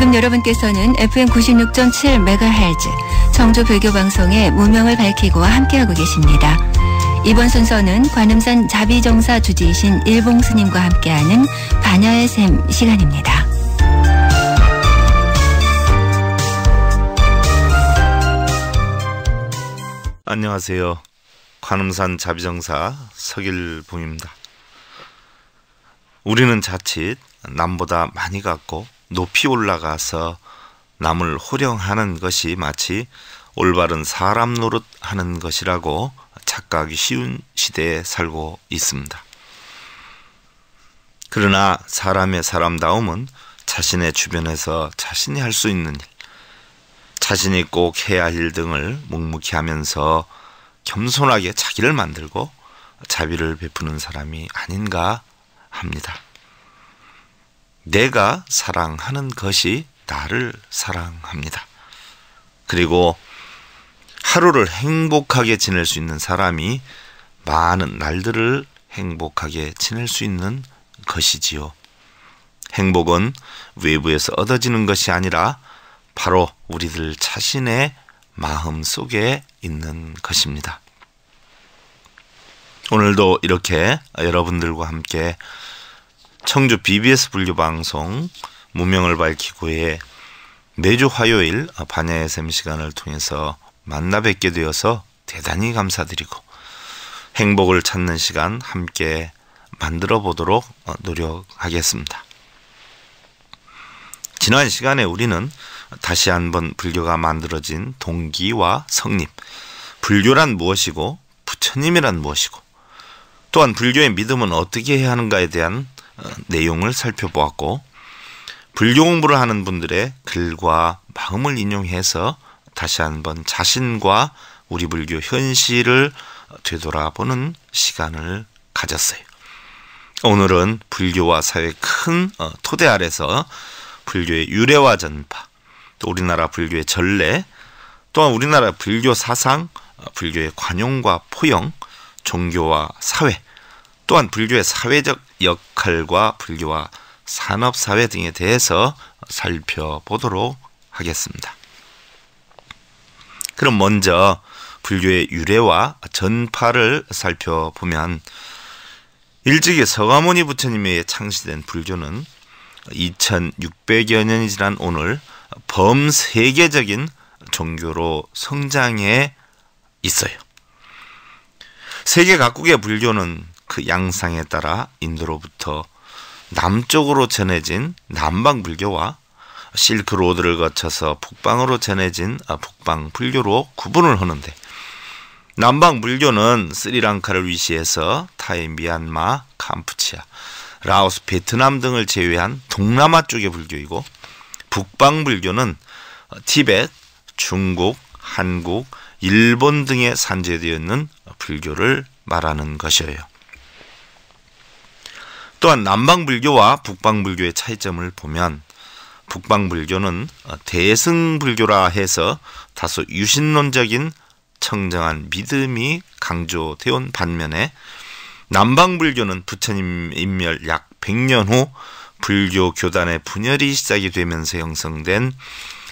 지금 여러분께서는 FM 96.7MHz 청주 불교 방송의 무명을 밝히고 함께하고 계십니다. 이번 순서는 관음산 자비정사 주지이신 일봉 스님과 함께하는 반야의 샘 시간입니다. 안녕하세요. 관음산 자비정사 서길봉입니다. 우리는 자칫 남보다 많이 갖고 높이 올라가서 남을 호령하는 것이 마치 올바른 사람 노릇하는 것이라고 착각이 쉬운 시대에 살고 있습니다. 그러나 사람의 사람다움은 자신의 주변에서 자신이 할 수 있는 일, 자신이 꼭 해야 할 일 등을 묵묵히 하면서 겸손하게 자기를 만들고 자비를 베푸는 사람이 아닌가 합니다. 내가 사랑하는 것이 나를 사랑합니다. 그리고 하루를 행복하게 지낼 수 있는 사람이 많은 날들을 행복하게 지낼 수 있는 것이지요. 행복은 외부에서 얻어지는 것이 아니라 바로 우리들 자신의 마음 속에 있는 것입니다. 오늘도 이렇게 여러분들과 함께 청주 BBS 분류 방송 무명을 밝히고의 매주 화요일 반야의 샘 시간을 통해서 만나 뵙게 되어서 대단히 감사드리고 행복을 찾는 시간 함께 만들어 보도록 어, 노력하겠습니다. 지난 시간에 우리는 다시 한번 불교가 만들어진 동기와 성립, 불교란 무엇이고 부처님이란 무엇이고 또한 불교의 믿음은 어떻게 해야 하는가에 대한 어, 내용을 살펴보았고 불교 공부를 하는 분들의 글과 마음을 인용해서 다시 한번 자신과 우리 불교 현실을 되돌아보는 시간을 가졌어요. 오늘은 불교와 사회의 큰 어, 토대 아래서 불교의 유래와 전파, 또 우리나라 불교의 전례, 또한 우리나라 불교 사상, 어, 불교의 관용과 포용, 종교와 사회, 또한 불교의 사회적 역할과 불교와 산업사회 등에 대해서 살펴보도록 하겠습니다. 그럼 먼저 불교의 유래와 전파를 살펴보면 일찍이 서가모니 부처님의 창시된 불교는 2600여 년이 지난 오늘 범세계적인 종교로 성장해 있어요. 세계 각국의 불교는 그 양상에 따라 인도로부터 남쪽으로 전해진 남방 불교와 실크 로드를 거쳐서 북방으로 전해진 아, 북방 불교로 구분을 하는데 남방 불교는 스리랑카를 위시해서 타이, 미얀마, 캄프치아 라오스, 베트남 등을 제외한 동남아 쪽의 불교이고 북방 불교는 티벳, 중국, 한국, 일본 등에 산재되어 있는 불교를 말하는 것이에요. 또한 남방불교와 북방불교의 차이점을 보면 북방불교는 대승불교라 해서 다소 유신론적인 청정한 믿음이 강조되어 온 반면에 남방불교는 부처님 인멸 약 100년 후 불교 교단의 분열이 시작이 되면서 형성된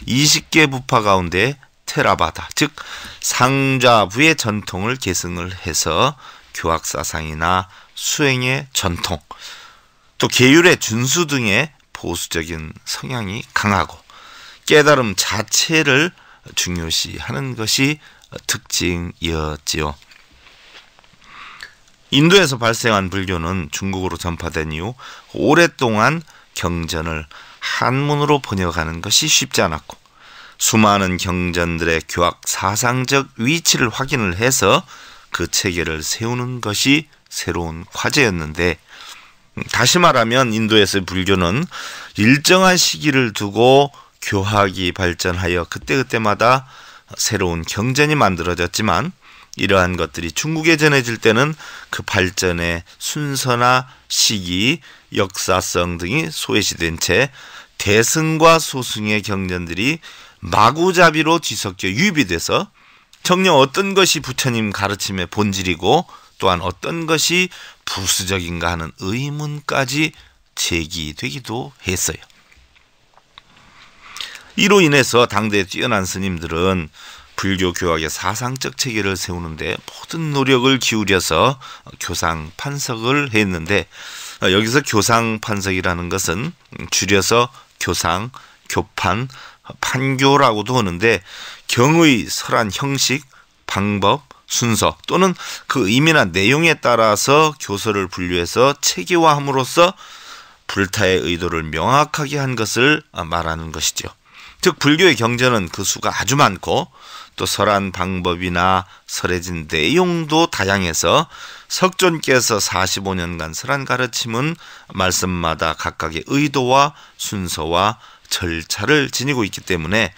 20개 부파 가운데 테라바다 즉 상좌부의 전통을 계승을 해서 교학 사상이나 수행의 전통 또 계율의 준수 등의 보수적인 성향이 강하고 깨달음 자체를 중요시하는 것이 특징이었지요. 인도에서 발생한 불교는 중국으로 전파된 이후 오랫동안 경전을 한문으로 번역하는 것이 쉽지 않았고 수많은 경전들의 교학 사상적 위치를 확인을 해서 그 체계를 세우는 것이 새로운 과제였는데 다시 말하면 인도에서의 불교는 일정한 시기를 두고 교학이 발전하여 그때그때마다 새로운 경전이 만들어졌지만 이러한 것들이 중국에 전해질 때는 그 발전의 순서나 시기, 역사성 등이 소외시된 채 대승과 소승의 경전들이 마구잡이로 뒤섞여 유입이 돼서 정녕 어떤 것이 부처님 가르침의 본질이고 또한 어떤 것이 부수적인가 하는 의문까지 제기되기도 했어요. 이로 인해서 당대의 뛰어난 스님들은 불교 교학의 사상적 체계를 세우는데 모든 노력을 기울여서 교상 판석을 했는데 여기서 교상 판석이라는 것은 줄여서 교상, 교판, 판교라고도 하는데 경의 설한 형식, 방법, 순서 또는 그 의미나 내용에 따라서 교서를 분류해서 체계화함으로써 불타의 의도를 명확하게 한 것을 말하는 것이죠. 즉 불교의 경전은 그 수가 아주 많고 또 설한 방법이나 설해진 내용도 다양해서 석존께서 45년간 설한 가르침은 말씀마다 각각의 의도와 순서와 절차를 지니고 있기 때문에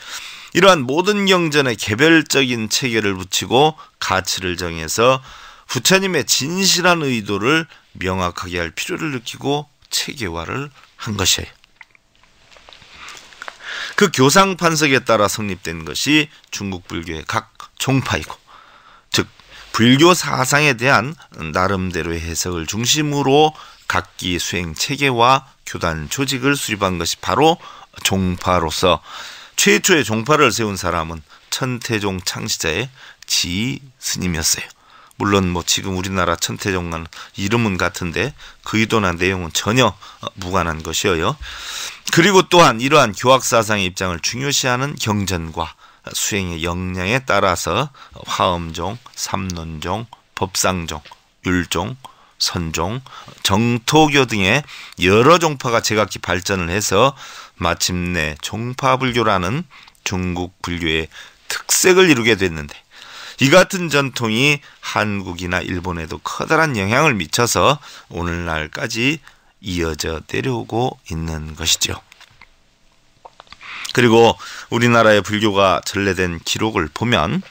이러한 모든 경전에 개별적인 체계를 붙이고 가치를 정해서 부처님의 진실한 의도를 명확하게 할 필요를 느끼고 체계화를 한 것이에요. 그 교상 판석에 따라 성립된 것이 중국 불교의 각 종파이고 즉 불교 사상에 대한 나름대로의 해석을 중심으로 각기 수행 체계와 교단 조직을 수립한 것이 바로 종파로서 최초의 종파를 세운 사람은 천태종 창시자의 지 스님이었어요. 물론 뭐 지금 우리나라 천태종과 이름은 같은데 그 의도나 내용은 전혀 어, 무관한 것이어요. 그리고 또한 이러한 교학 사상의 입장을 중요시하는 경전과 수행의 역량에 따라서 화엄종, 삼론종, 법상종, 율종, 선종, 정토교 등의 여러 종파가 제각기 발전을 해서 마침내 종파불교라는 중국 불교의 특색을 이루게 됐는데 이 같은 전통이 한국이나 일본에도 커다란 영향을 미쳐서 오늘날까지 이어져 내려오고 있는 것이죠. 그리고 우리나라의 불교가 전래된 기록을 보면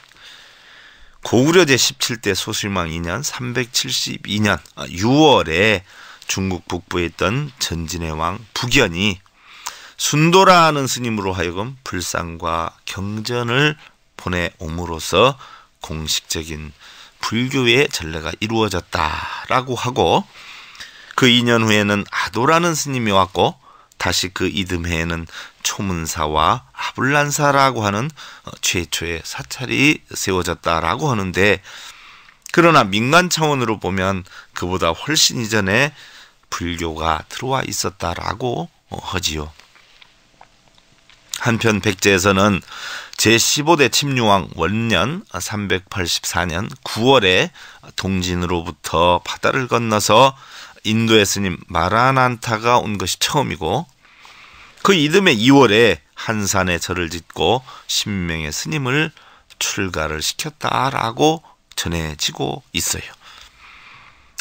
고구려 제17대 소실망 2년 372년 6월에 중국 북부에 있던 전진의 왕 북연이 순도라는 스님으로 하여금 불상과 경전을 보내옴으로써 공식적인 불교의 전례가 이루어졌다라고 하고 그 2년 후에는 아도라는 스님이 왔고 다시 그 이듬해에는 초문사와 아블란사라고 하는 어, 최초의 사찰이 세워졌다라고 하는데 그러나 민간 차원으로 보면 그보다 훨씬 이전에 불교가 들어와 있었다라고 어, 하지요. 한편 백제에서는 제15대 침류왕 원년 384년 9월에 동진으로부터 바다를 건너서 인도의 스님 마라난타가 온 것이 처음이고 그 이듬해 2월에 한산에 절을 짓고 신명의 스님을 출가를 시켰다라고 전해지고 있어요.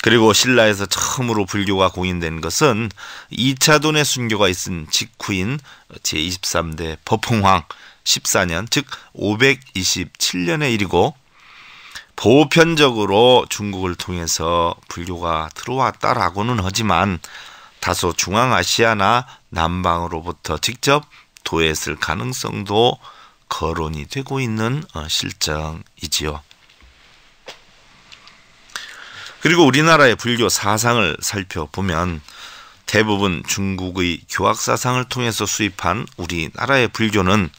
그리고 신라에서 처음으로 불교가 공인된 것은 이차 돈의 순교가 있은 직후인 제23대 법흥왕 14년 즉 527년의 일이고 보편적으로 중국을 통해서 불교가 들어왔다라고는 하지만 다소 중앙아시아나 남방으로부터 직접 도했을 가능성도 거론이 되고 있는 어, 실정이지요. 그리고 우리나라의 불교 사상을 살펴보면 대부분 중국의 교학 사상을 통해서 수입한 우리나라의 불교는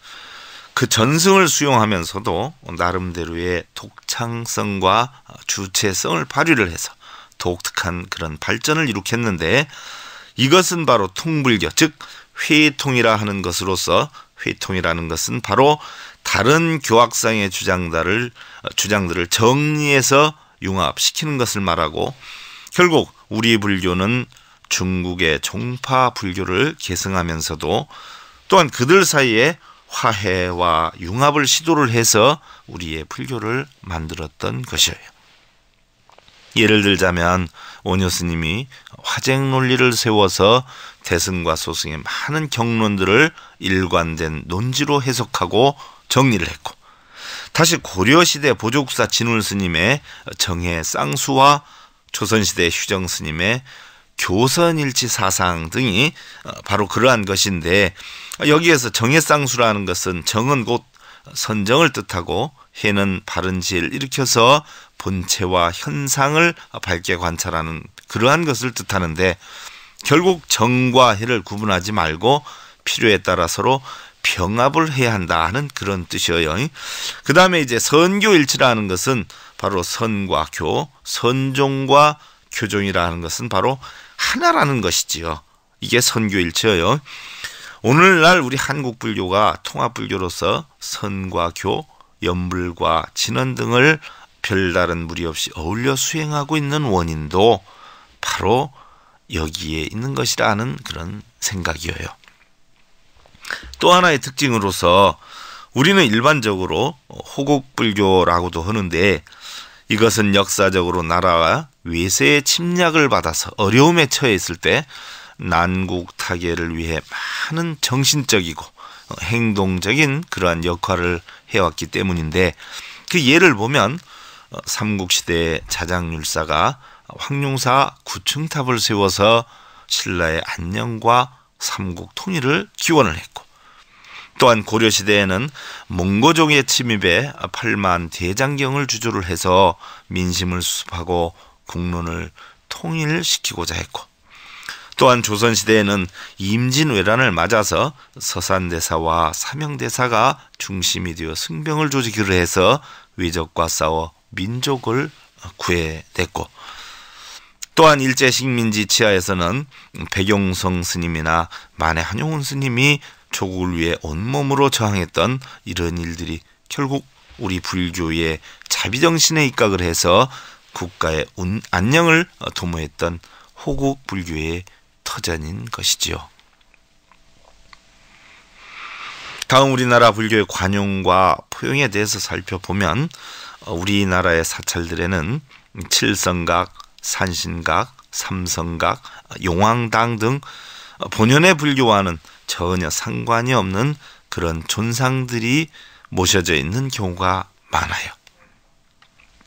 그 전승을 수용하면서도 나름대로의 독창성과 주체성을 발휘를 해서 독특한 그런 발전을 이룩했는데 이것은 바로 통불교 즉 회통이라 하는 것으로서 회통이라는 것은 바로 다른 교학상의 주장들을 주장들을 정리해서 융합시키는 것을 말하고 결국 우리 불교는 중국의 종파 불교를 계승하면서도 또한 그들 사이에 화해와 융합을 시도를 해서 우리의 불교를 만들었던 것이에요. 예를 들자면 원효스님이 화쟁 논리를 세워서 대승과 소승의 많은 경론들을 일관된 논지로 해석하고 정리를 했고 다시 고려시대 보조국사 진울스님의 정해 쌍수와 조선시대 휴정스님의 교선일치 사상 등이 바로 그러한 것인데 여기에서 정해쌍수라는 것은 정은 곧 선정을 뜻하고 해는 바른 지혜를 일으켜서 본체와 현상을 밝게 관찰하는 그러한 것을 뜻하는데 결국 정과 해를 구분하지 말고 필요에 따라 서로 병합을 해야 한다 하는 그런 뜻이에요. 그 다음에 이제 선교일치라는 것은 바로 선과 교, 선종과 교종이라는 것은 바로 하나라는 것이지요. 이게 선교일치예요. 오늘날 우리 한국 불교가 통합 불교로서 선과 교, 연불과 진원 등을 별다른 무리 없이 어울려 수행하고 있는 원인도 바로 여기에 있는 것이라는 그런 생각이에요또 하나의 특징으로서 우리는 일반적으로 호국불교라고도 하는데 이것은 역사적으로 나라와 외세의 침략을 받아서 어려움에 처해 있을 때 난국 타계를 위해 많은 정신적이고 행동적인 그러한 역할을 해왔기 때문인데 그 예를 보면 어, 삼국시대 자장율사가 황룡사 구층탑을 세워서 신라의 안녕과 삼국 통일을 기원을 했고 또한 고려시대에는 몽고족의 침입에 8만 대장경을 주조를 해서 민심을 수습하고 국론을 통일시키고자 했고 또한 조선시대에는 임진왜란을 맞아서 서산대사와 삼영대사가 중심이 되어 승병을 조직으로 해서 외적과 싸워 민족을 구해냈고 또한 일제 식민지 치하에서는 백용성 스님이나 만해 한용운 스님이 조국을 위해 온몸으로 저항했던 이런 일들이 결국 우리 불교의 자비정신에 입각을 해서 국가의 안녕을 도모했던 호국 불교의 터전인 것이지요. 다음 우리나라 불교의 관용과 포용에 대해서 살펴보면 어, 우리나라의 사찰들에는 칠성각, 산신각, 삼성각, 용왕당 등 본연의 불교와는 전혀 상관이 없는 그런 존상들이 모셔져 있는 경우가 많아요.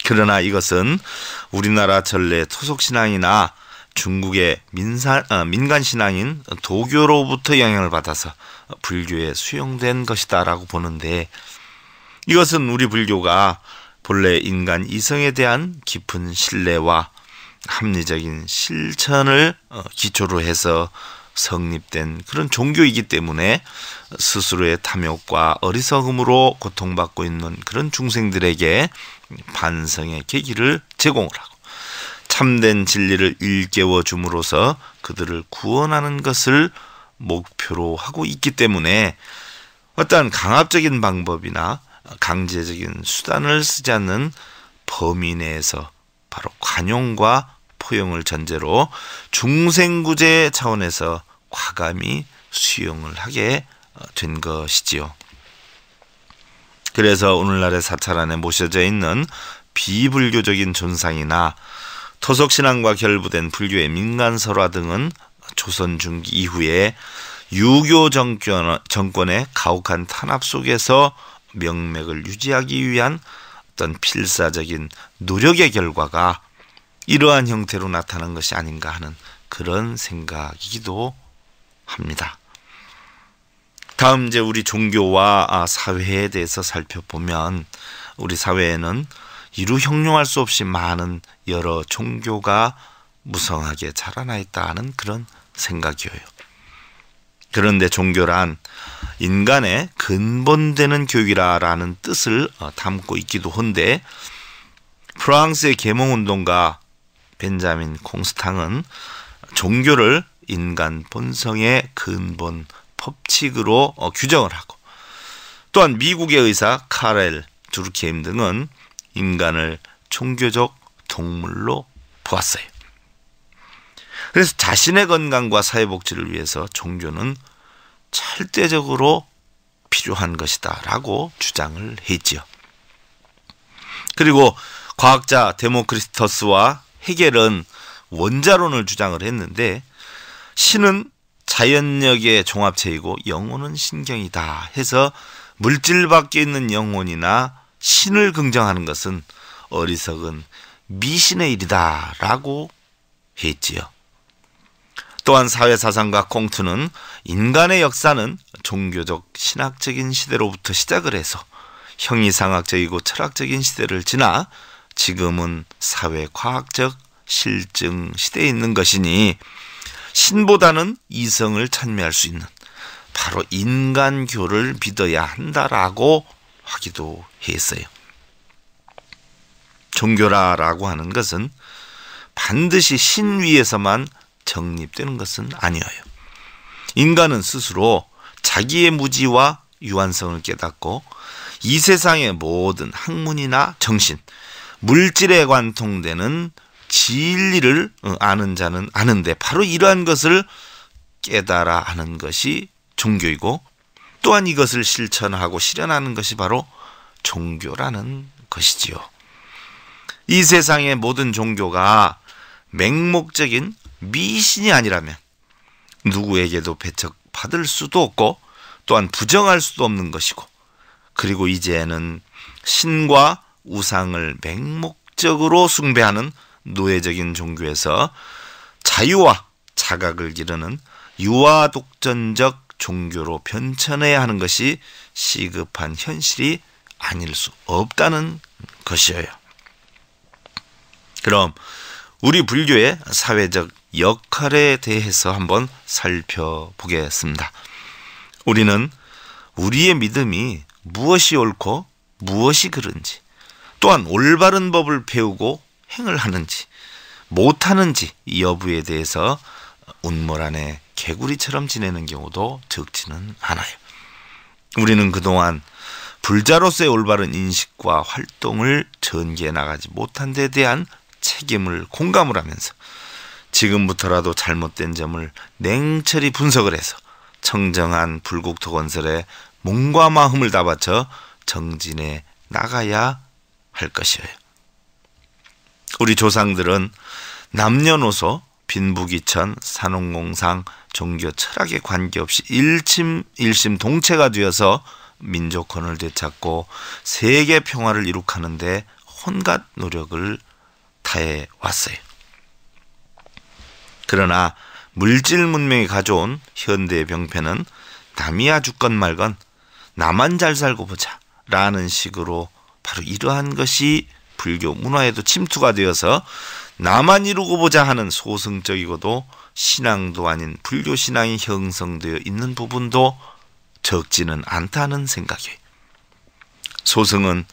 그러나 이것은 우리나라 전래 토속신앙이나 중국의 민사 어, 민간 신앙인 도교로부터 영향을 받아서 불교에 수용된 것이다라고 보는데 이것은 우리 불교가 본래 인간 이성에 대한 깊은 신뢰와 합리적인 실천을 어, 기초로 해서 성립된 그런 종교이기 때문에 스스로의 탐욕과 어리석음으로 고통받고 있는 그런 중생들에게 반성의 계기를 제공을 하고 참된 진리를 일깨워 줌으로써 그들을 구원하는 것을 목표로 하고 있기 때문에 어떠한 강압적인 방법이나 강제적인 수단을 쓰지 않는 범위 내에서 바로 관용과 포용을 전제로 중생구제 차원에서 과감히 수용을 하게 어, 된 것이지요. 그래서 오늘날의 사찰 안에 모셔져 있는 비불교적인 존상이나 토속신앙과 결부된 불교의 민간설화 등은 조선 중기 이후에 유교 정권, 정권의 가혹한 탄압 속에서 명맥을 유지하기 위한 어떤 필사적인 노력의 결과가 이러한 형태로 나타난 것이 아닌가 하는 그런 생각이기도 합니다. 다음 이제 우리 종교와 사회에 대해서 살펴보면 우리 사회에는 이루 형용할 수 없이 많은 여러 종교가 무성하게 자라나 있다는 그런 생각이에요. 그런데 종교란 인간의 근본되는 교육이라는 뜻을 어, 담고 있기도 한데 프랑스의 계몽운동가 벤자민 콩스탕은 종교를 인간 본성의 근본 법칙으로 어, 규정을 하고 또한 미국의 의사 카렐 두르케임 등은 인간을 종교적 동물로 보았어요. 그래서 자신의 건강과 사회복지를 위해서 종교는 절대적으로 필요한 것이다 라고 주장을 했지요. 그리고 과학자 데모크리스터스와 헤겔은 원자론을 주장을 했는데 신은 자연력의 종합체이고 영혼은 신경이다 해서 물질 밖에 있는 영혼이나 신을 긍정하는 것은 어리석은 미신의 일이다라고 했지요. 또한 사회사상과 콩트는 인간의 역사는 종교적 신학적인 시대로부터 시작을 해서 형이상학적이고 철학적인 시대를 지나 지금은 사회과학적 실증 시대에 있는 것이니 신보다는 이성을 찬미할 수 있는 바로 인간교를 믿어야 한다라고 하기도 했어요. 종교라라고 하는 것은 반드시 신 위에서만 정립되는 것은 아니어요. 인간은 스스로 자기의 무지와 유한성을 깨닫고 이 세상의 모든 학문이나 정신, 물질에 관통되는 진리를 어, 아는 자는 아는데 바로 이러한 것을 깨달아 하는 것이 종교이고 또한 이것을 실천하고 실현하는 것이 바로 종교라는 것이지요. 이 세상의 모든 종교가 맹목적인 미신이 아니라면 누구에게도 배척받을 수도 없고 또한 부정할 수도 없는 것이고 그리고 이제는 신과 우상을 맹목적으로 숭배하는 노예적인 종교에서 자유와 자각을 기르는 유아독전적 종교로 변천해야 하는 것이 시급한 현실이 아닐 수 없다는 것이에요. 그럼 우리 불교의 사회적 역할에 대해서 한번 살펴보겠습니다. 우리는 우리의 믿음이 무엇이 옳고 무엇이 그른지, 또한 올바른 법을 배우고 행을 하는지, 못하는지 여부에 대해서 운물 안에 개구리처럼 지내는 경우도 적지는 않아요. 우리는 그동안 불자로서의 올바른 인식과 활동을 전개해 나가지 못한 데 대한 책임을 공감을 하면서 지금부터라도 잘못된 점을 냉철히 분석을 해서 청정한 불국토 건설에 몸과 마음을 다 바쳐 정진해 나가야 할 것이에요. 우리 조상들은 남녀노소 빈부귀천, 산업공상, 종교, 철학에 관계없이 일심 일심 동체가 되어서 민족권을 되찾고 세계 평화를 이룩하는데 혼갓 노력을 다해 왔어요. 그러나 물질 문명이 가져온 현대의 병폐는 남이야 죽건 말건 나만 잘 살고 보자 라는 식으로 바로 이러한 것이 불교 문화에도 침투가 되어서 나만 이루고 보자 하는 소승적이고도 신앙도 아닌 불교 신앙이 형성되어 있는 부분도 적지는 않다는 생각에 이요 소승은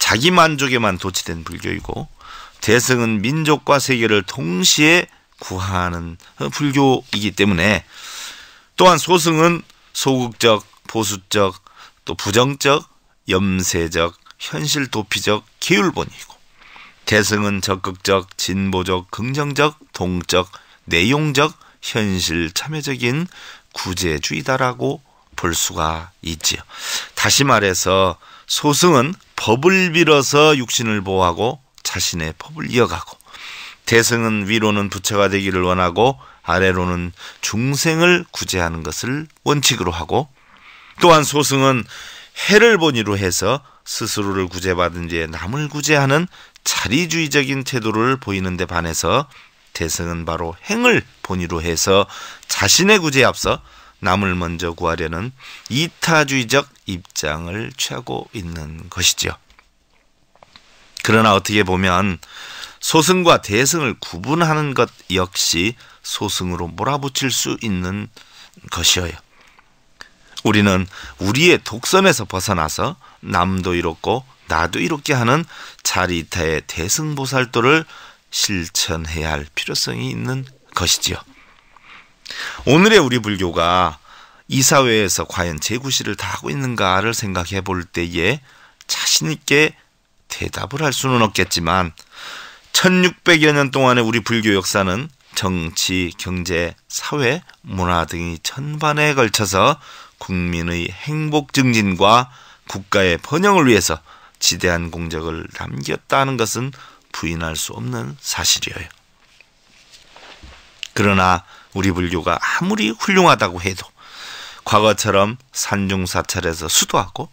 자기 만족에만 도취된 불교이고 대승은 민족과 세계를 동시에 구하는 불교이기 때문에 또한 소승은 소극적, 보수적, 또 부정적, 염세적, 현실 도피적, 계율본이고 대승은 적극적, 진보적, 긍정적, 동적, 내용적, 현실 참여적인 구제주의다라고 볼 수가 있지요. 다시 말해서 소승은 법을 빌어서 육신을 보호하고 자신의 법을 이어가고 대승은 위로는 부처가 되기를 원하고 아래로는 중생을 구제하는 것을 원칙으로 하고 또한 소승은 해를 본의로 해서 스스로를 구제받은 뒤에 남을 구제하는 자리주의적인 태도를 보이는 데 반해서 대승은 바로 행을 본의로 해서 자신의 구제에 앞서 남을 먼저 구하려는 이타주의적 입장을 취하고 있는 것이지요. 그러나 어떻게 보면 소승과 대승을 구분하는 것 역시 소승으로 몰아붙일 수 있는 것이어요. 우리는 우리의 독선에서 벗어나서 남도 이롭고 나도 이롭게 하는 자리타의 대승보살도를 실천해야 할 필요성이 있는 것이지요. 오늘의 우리 불교가 이 사회에서 과연 제구시를 다 하고 있는가를 생각해 볼 때에 자신있게 대답을 할 수는 없겠지만 1600여 년 동안의 우리 불교 역사는 정치, 경제, 사회, 문화 등이 천반에 걸쳐서 국민의 행복 증진과 국가의 번영을 위해서 지대한 공적을 남겼다는 것은 부인할 수 없는 사실이에요. 그러나 우리 불교가 아무리 훌륭하다고 해도 과거처럼 산중사찰에서 수도하고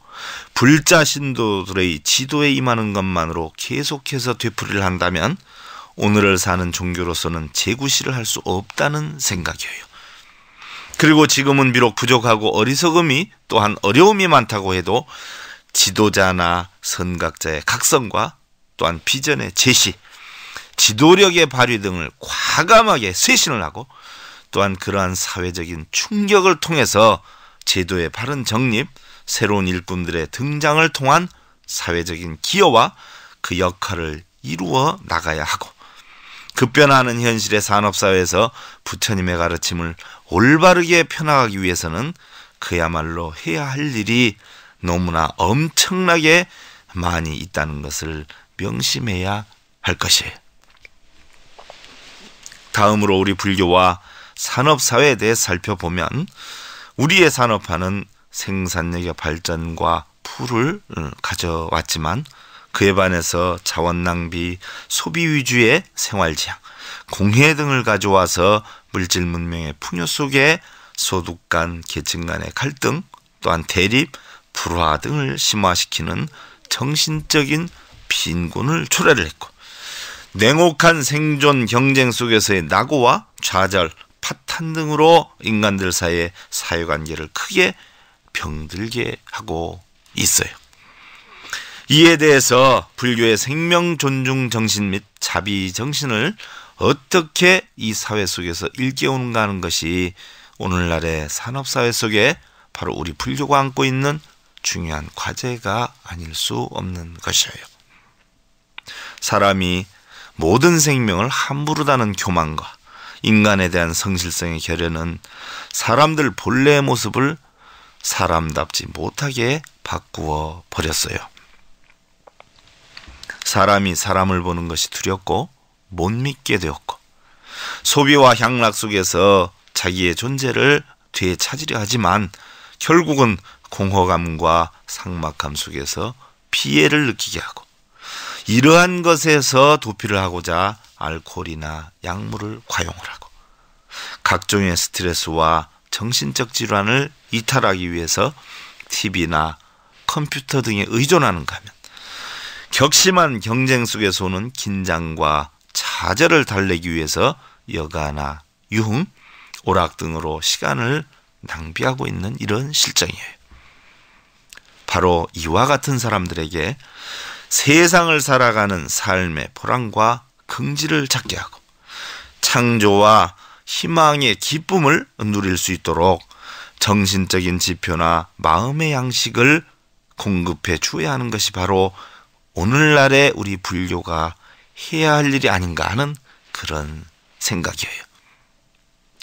불자 신도들의 지도에 임하는 것만으로 계속해서 되풀이를 한다면 오늘을 사는 종교로서는 재구시를 할 수 없다는 생각이에요. 그리고 지금은 비록 부족하고 어리석음이 또한 어려움이 많다고 해도 지도자나 선각자의 각성과 또한 비전의 제시, 지도력의 발휘 등을 과감하게 쇄신을 하고 또한 그러한 사회적인 충격을 통해서 제도의 바른 정립, 새로운 일꾼들의 등장을 통한 사회적인 기여와 그 역할을 이루어 나가야 하고 급변하는 현실의 산업사회에서 부처님의 가르침을 올바르게 펴나가기 위해서는 그야말로 해야 할 일이 너무나 엄청나게 많이 있다는 것을 명심해야 할 것이에요. 다음으로 우리 불교와 산업사회에 대해 살펴보면 우리의 산업화는 생산력의 발전과 풀을 음, 가져왔지만 그에 반해서 자원 낭비, 소비 위주의 생활 지향, 공해 등을 가져와서 물질 문명의 풍요 속에 소득 간 계층 간의 갈등 또한 대립 불화 등을 심화시키는 정신적인 빈곤을 초래를 했고 냉혹한 생존 경쟁 속에서의 낙오와 좌절 파탄 등으로 인간들 사이의 사회관계를 크게 병들게 하고 있어요. 이에 대해서 불교의 생명 존중 정신 및 자비 정신을 어떻게 이 사회 속에서 일깨우는가 하는 것이 오늘날의 산업사회 속에 바로 우리 불교가 안고 있는 중요한 과제가 아닐 수 없는 것이에요. 사람이 모든 생명을 함부로 다는 교만과 인간에 대한 성실성의 결여는 사람들 본래의 모습을 사람답지 못하게 바꾸어 버렸어요. 사람이 사람을 보는 것이 두렵고 못 믿게 되었고 소비와 향락 속에서 자기의 존재를 되찾으려 하지만 결국은 공허감과 상막함 속에서 피해를 느끼게 하고 이러한 것에서 도피를 하고자 알코올이나 약물을 과용을 하고 각종의 스트레스와 정신적 질환을 이탈하기 위해서 TV나 컴퓨터 등에 의존하는가 하면 격심한 경쟁 속에서 오는 긴장과 사절을 달래기 위해서 여가나 유흥, 오락 등으로 시간을 낭비하고 있는 이런 실정이에요. 바로 이와 같은 사람들에게 세상을 살아가는 삶의 보람과 긍지를 찾게 하고 창조와 희망의 기쁨을 누릴 수 있도록 정신적인 지표나 마음의 양식을 공급해 주어야 하는 것이 바로 오늘날의 우리 불교가 해야 할 일이 아닌가 하는 그런 생각이에요.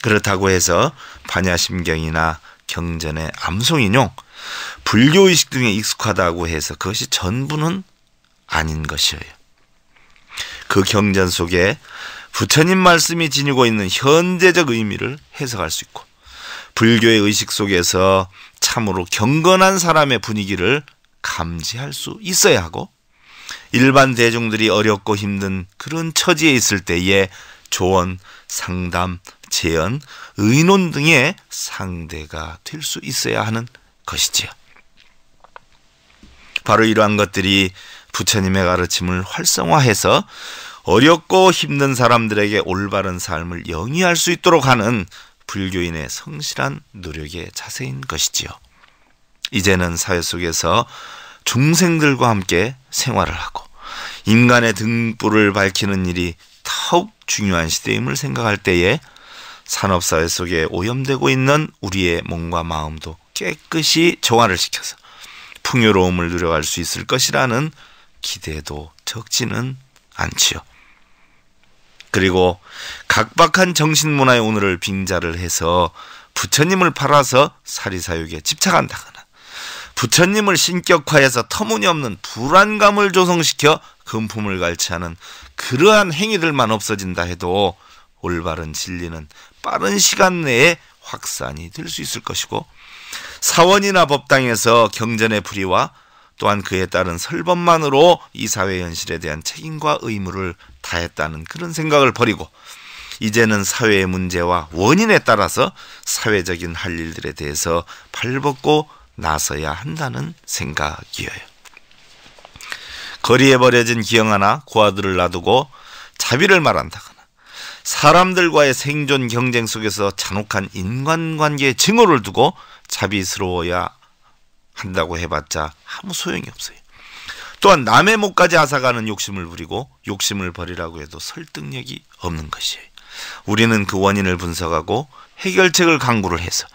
그렇다고 해서 반야심경이나 경전의 암송인용, 불교의식 등에 익숙하다고 해서 그것이 전부는 아닌 것이에요. 그 경전 속에 부처님 말씀이 지니고 있는 현재적 의미를 해석할 수 있고, 불교의 의식 속에서 참으로 경건한 사람의 분위기를 감지할 수 있어야 하고, 일반 대중들이 어렵고 힘든 그런 처지에 있을 때에 조언, 상담, 제언, 의논 등의 상대가 될 수 있어야 하는 것이지요. 바로 이러한 것들이 부처님의 가르침을 활성화해서 어렵고 힘든 사람들에게 올바른 삶을 영위할 수 있도록 하는 불교인의 성실한 노력의 자세인 것이지요. 이제는 사회 속에서 중생들과 함께 생활을 하고 인간의 등불을 밝히는 일이 더욱 중요한 시대임을 생각할 때에 산업사회 속에 오염되고 있는 우리의 몸과 마음도 깨끗이 정화를 시켜서 풍요로움을 누려갈 수 있을 것이라는 기대도 적지는 않지요. 그리고 각박한 정신문화의 오늘을 빙자를 해서 부처님을 팔아서 사리사육에 집착한다. 부처님을 신격화해서 터무니없는 불안감을 조성시켜 금품을 갈취하는 그러한 행위들만 없어진다 해도 올바른 진리는 빠른 시간 내에 확산이 될 수 있을 것이고 사원이나 법당에서 경전의 불의와 또한 그에 따른 설법만으로 이 사회 현실에 대한 책임과 의무를 다했다는 그런 생각을 버리고 이제는 사회의 문제와 원인에 따라서 사회적인 할 일들에 대해서 발벗고 나서야 한다는 생각이에요. 거리에 버려진 기형 하나 고아들을 놔두고 자비를 말한다거나 사람들과의 생존 경쟁 속에서 잔혹한 인간관계의 징후를 두고 자비스러워야 한다고 해봤자 아무 소용이 없어요. 또한 남의 목까지 앗아가는 욕심을 부리고 욕심을 버리라고 해도 설득력이 없는 것이에요. 우리는 그 원인을 분석하고 해결책을 강구를 해서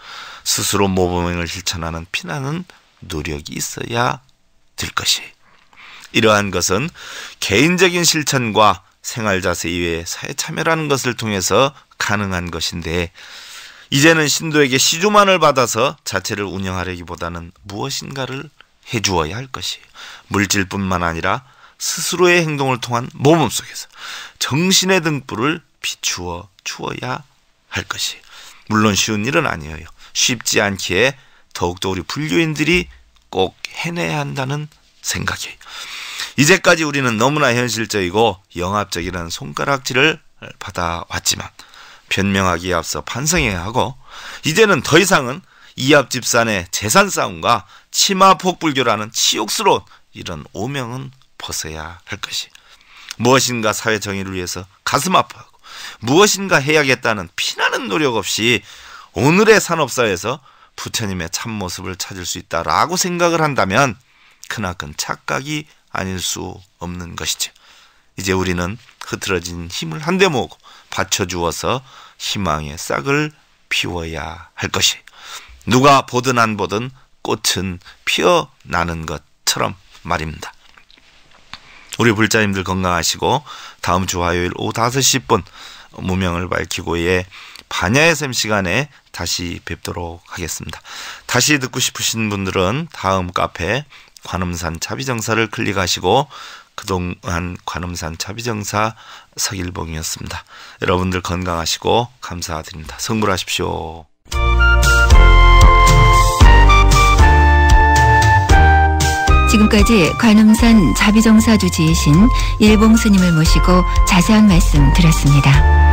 스스로 모범행을 실천하는 피나는 노력이 있어야 될 것이. 이러한 것은 개인적인 실천과 생활자세 이외에 사회 참여라는 것을 통해서 가능한 것인데 이제는 신도에게 시주만을 받아서 자체를 운영하려기보다는 무엇인가를 해주어야 할 것이 물질뿐만 아니라 스스로의 행동을 통한 모범 속에서 정신의 등불을 비추어 주어야 할 것이 물론 쉬운 일은 아니에요. 쉽지 않기에 더욱더 우리 불교인들이 꼭 해내야 한다는 생각이에요. 이제까지 우리는 너무나 현실적이고 영합적이라는 손가락질을 받아왔지만 변명하기에 앞서 반성해야 하고 이제는 더 이상은 이합 집산의 재산 싸움과 치마 폭불교라는 치욕스러운 이런 오명은 벗어야 할 것이 무엇인가 사회 정의를 위해서 가슴 아파하고 무엇인가 해야겠다는 피나는 노력 없이 오늘의 산업사회에서 부처님의 참모습을 찾을 수 있다라고 생각을 한다면 크나큰 착각이 아닐 수 없는 것이죠. 이제 우리는 흐트러진 힘을 한데 모으고 받쳐주어서 희망의 싹을 피워야 할 것이 에요 누가 보든 안 보든 꽃은 피어나는 것처럼 말입니다. 우리 불자님들 건강하시고 다음 주 화요일 오후 5시 10분 무명을 밝히고의 예, 반야의 샘 시간에 다시 뵙도록 하겠습니다. 다시 듣고 싶으신 분들은 다음 카페 관음산 차비정사를 클릭하시고 그동안 관음산 차비정사 서길봉이었습니다. 여러분들 건강하시고 감사드립니다. 성불하십시오. 지금까지 관음산 자비정사 주지이신 일봉스님을 모시고 자세한 말씀 들었습니다.